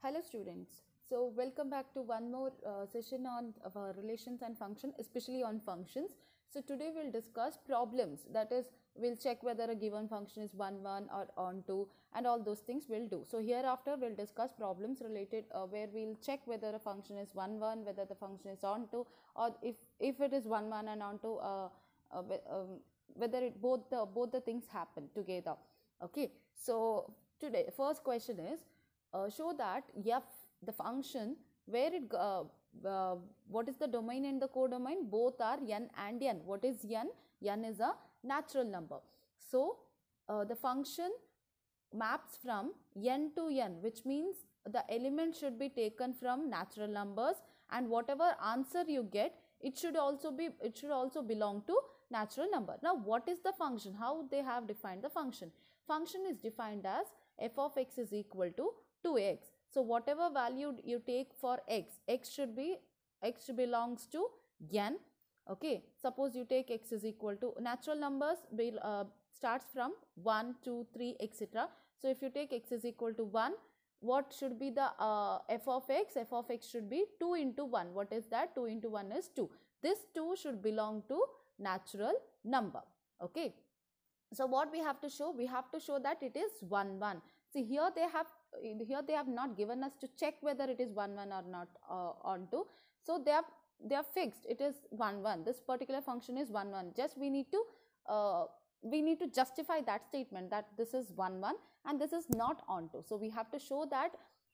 Hello students. So welcome back to one more uh, session on relations and function, especially on functions. So today we'll discuss problems. That is, we'll check whether a given function is one one or on two, and all those things we'll do. So hereafter we'll discuss problems related uh, where we'll check whether a function is one one, whether the function is on two, or if if it is one one and on two, uh, uh, um, whether it both the both the things happen together. Okay. So today first question is uh, show that f the function where it uh, uh, what is the domain and the codomain both are n and n what is n n is a natural number so uh, the function maps from n to n which means the element should be taken from natural numbers and whatever answer you get it should also be it should also belong to natural number now what is the function how they have defined the function function is defined as f of x is equal to 2x. So, whatever value you take for x, x should be, x belongs to n. Okay. Suppose you take x is equal to natural numbers be, uh, starts from 1, 2, 3, etc. So, if you take x is equal to 1, what should be the uh, f of x? f of x should be 2 into 1. What is that? 2 into 1 is 2. This 2 should belong to natural number. Okay. So, what we have to show? We have to show that it is 1, 1. See here they have here they have not given us to check whether it is 1 1 or not uh, on 2. So, they are they are fixed it is 1 1 this particular function is 1 1 just we need to uh, we need to justify that statement that this is 1 1 and this is not onto. So, we have to show that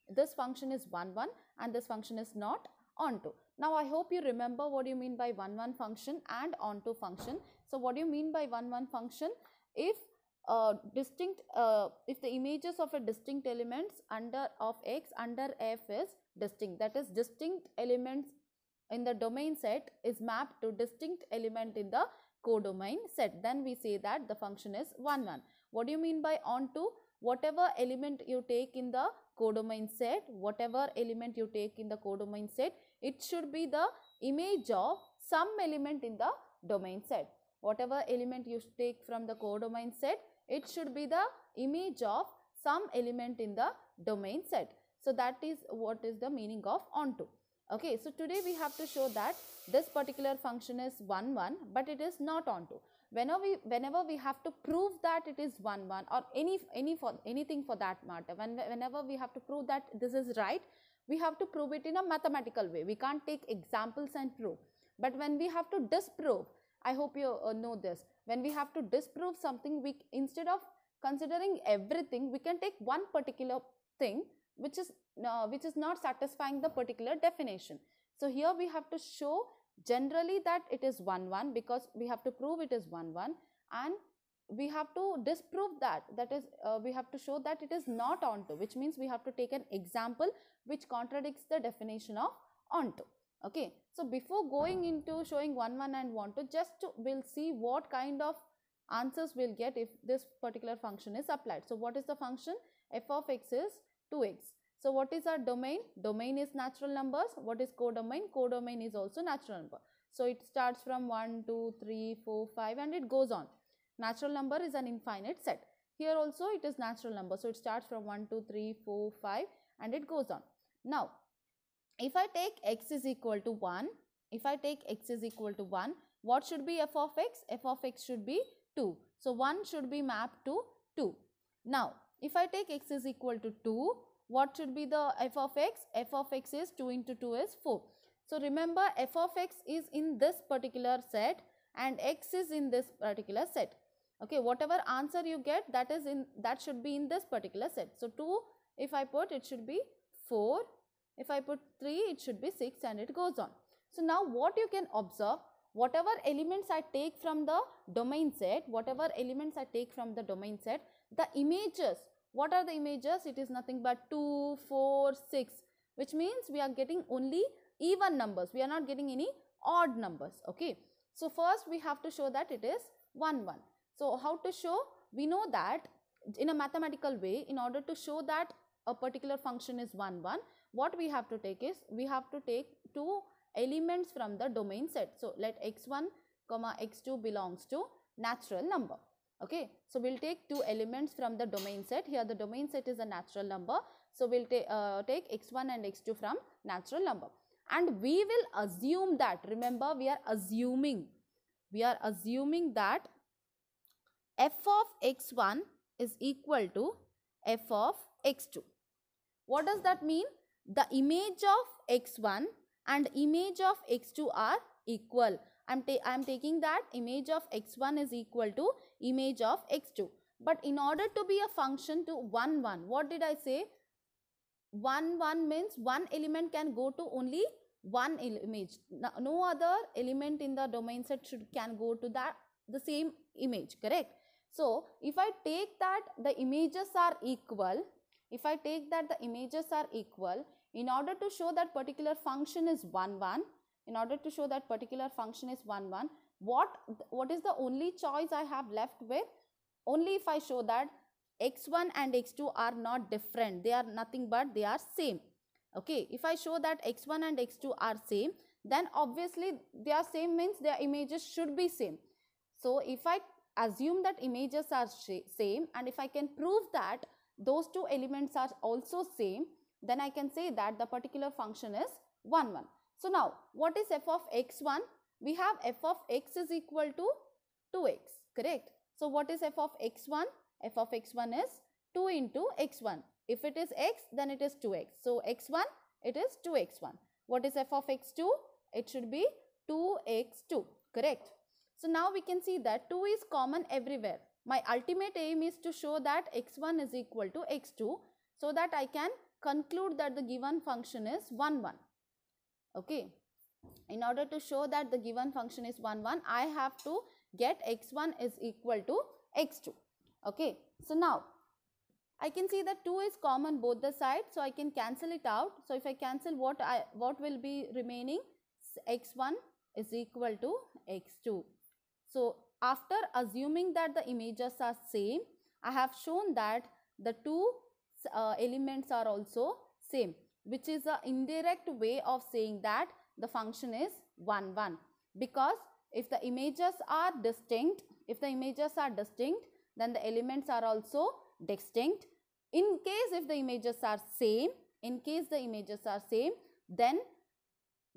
this function is 1 1 and this function is not onto. Now, I hope you remember what you mean by 1 1 function and onto function. So, what do you mean by 1 1 function? If uh, distinct uh, if the images of a distinct elements under of x under f is distinct that is distinct elements in the domain set is mapped to distinct element in the codomain set then we say that the function is 1 1 what do you mean by onto whatever element you take in the codomain set whatever element you take in the codomain set it should be the image of some element in the domain set whatever element you take from the codomain set it should be the image of some element in the domain set. So, that is what is the meaning of onto. Okay, so today we have to show that this particular function is 1 1 but it is not onto. Whenever we, whenever we have to prove that it is 1 1 or any, any for, anything for that matter, when, whenever we have to prove that this is right, we have to prove it in a mathematical way. We can't take examples and prove. But when we have to disprove, I hope you uh, know this when we have to disprove something we instead of considering everything we can take one particular thing which is uh, which is not satisfying the particular definition so here we have to show generally that it is 1 1 because we have to prove it is 1 1 and we have to disprove that that is uh, we have to show that it is not onto which means we have to take an example which contradicts the definition of onto okay so before going into showing 1 1 and 1 2 just to, we'll see what kind of answers we'll get if this particular function is applied so what is the function f of x is 2x so what is our domain domain is natural numbers what is codomain codomain is also natural number so it starts from 1 2 3 4 5 and it goes on natural number is an infinite set here also it is natural number so it starts from 1 2 3 4 5 and it goes on now if I take x is equal to 1, if I take x is equal to 1, what should be f of x? f of x should be 2. So, 1 should be mapped to 2. Now, if I take x is equal to 2, what should be the f of x? f of x is 2 into 2 is 4. So, remember f of x is in this particular set and x is in this particular set. Okay, whatever answer you get that is in that should be in this particular set. So, 2 if I put it should be 4 if I put 3, it should be 6 and it goes on. So now what you can observe, whatever elements I take from the domain set, whatever elements I take from the domain set, the images, what are the images? It is nothing but 2, 4, 6, which means we are getting only even numbers. We are not getting any odd numbers, okay. So first we have to show that it is 1, 1. So how to show? We know that in a mathematical way, in order to show that a particular function is 1, 1, what we have to take is we have to take two elements from the domain set. So, let x1 comma x2 belongs to natural number. Okay. So, we will take two elements from the domain set. Here the domain set is a natural number. So, we will ta uh, take x1 and x2 from natural number. And we will assume that, remember we are assuming, we are assuming that f of x1 is equal to f of x2. What does that mean? the image of x1 and image of x2 are equal. I am ta I'm taking that image of x1 is equal to image of x2. But in order to be a function to 1, 1, what did I say? 1, 1 means one element can go to only one image. No, no other element in the domain set should can go to that the same image, correct? So, if I take that the images are equal, if I take that the images are equal, in order to show that particular function is 1, 1, in order to show that particular function is 1, 1, what, what is the only choice I have left with? Only if I show that x1 and x2 are not different. They are nothing but they are same. Okay, if I show that x1 and x2 are same, then obviously they are same means their images should be same. So, if I assume that images are same and if I can prove that those two elements are also same, then I can say that the particular function is 1, 1. So now, what is f of x1? We have f of x is equal to 2x, correct? So what is f of x1? f of x1 is 2 into x1. If it is x, then it is 2x. So x1, it is 2x1. What is f of x2? It should be 2x2, correct? So now we can see that 2 is common everywhere. My ultimate aim is to show that x1 is equal to x2 so that I can conclude that the given function is 1 1 okay in order to show that the given function is 1 1 I have to get x1 is equal to x2 okay so now I can see that 2 is common both the sides so I can cancel it out so if I cancel what I what will be remaining x1 is equal to x2 so after assuming that the images are same I have shown that the two uh, elements are also same which is an indirect way of saying that the function is 1 1 because if the images are distinct if the images are distinct then the elements are also distinct in case if the images are same in case the images are same then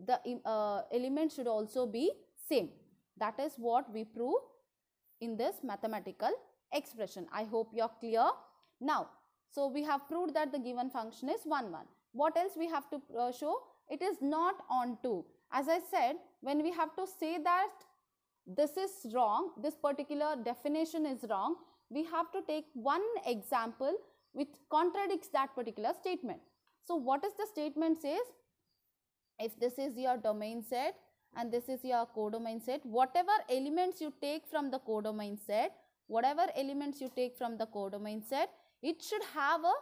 the uh, element should also be same that is what we prove in this mathematical expression i hope you are clear now so we have proved that the given function is 1, 1. What else we have to uh, show? It is not on 2. As I said, when we have to say that this is wrong, this particular definition is wrong, we have to take one example which contradicts that particular statement. So what is the statement says? If this is your domain set and this is your codomain set, whatever elements you take from the codomain set, whatever elements you take from the codomain set, it should have a,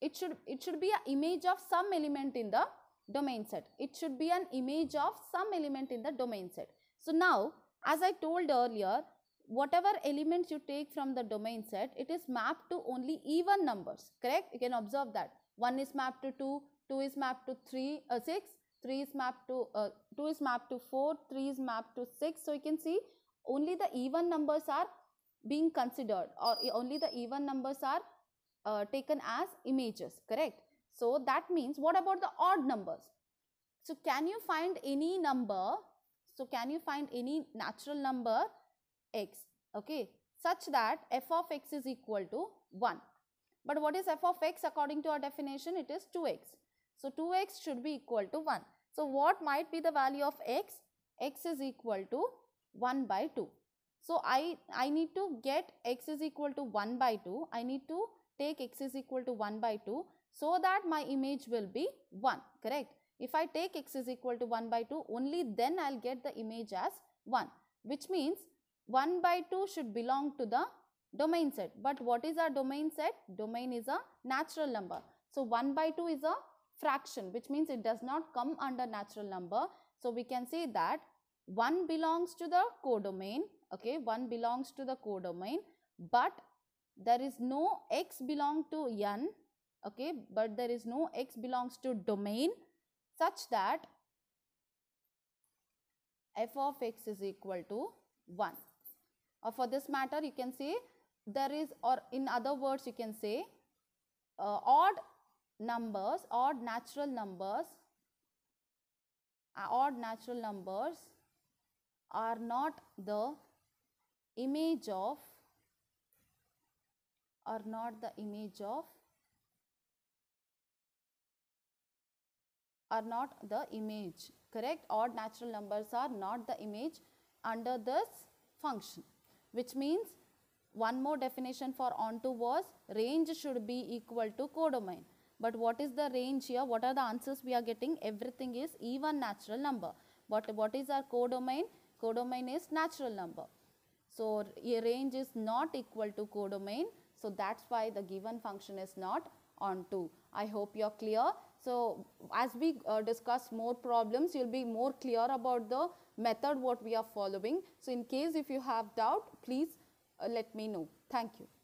it should, it should be an image of some element in the domain set. It should be an image of some element in the domain set. So now, as I told earlier, whatever elements you take from the domain set, it is mapped to only even numbers, correct? You can observe that. 1 is mapped to 2, 2 is mapped to 3, uh, 6, 3 is mapped to, uh, 2 is mapped to 4, 3 is mapped to 6. So, you can see only the even numbers are being considered or only the even numbers are uh, taken as images, correct? So that means what about the odd numbers? So can you find any number? So can you find any natural number x, okay, such that f of x is equal to 1. But what is f of x according to our definition? It is 2x. So 2x should be equal to 1. So what might be the value of x? x is equal to 1 by 2. So, I, I need to get x is equal to 1 by 2. I need to take x is equal to 1 by 2. So, that my image will be 1 correct. If I take x is equal to 1 by 2 only then I will get the image as 1 which means 1 by 2 should belong to the domain set. But what is our domain set? Domain is a natural number. So, 1 by 2 is a fraction which means it does not come under natural number. So, we can say that one belongs to the codomain okay one belongs to the codomain but there is no x belong to n okay but there is no x belongs to domain such that f of x is equal to 1 or uh, for this matter you can say there is or in other words you can say uh, odd numbers odd natural numbers uh, odd natural numbers are not the image of are not the image of are not the image correct odd natural numbers are not the image under this function which means one more definition for onto was range should be equal to codomain but what is the range here what are the answers we are getting everything is even natural number but what is our codomain codomain is natural number. So, a range is not equal to codomain. So, that is why the given function is not onto. I hope you are clear. So, as we uh, discuss more problems, you will be more clear about the method what we are following. So, in case if you have doubt, please uh, let me know. Thank you.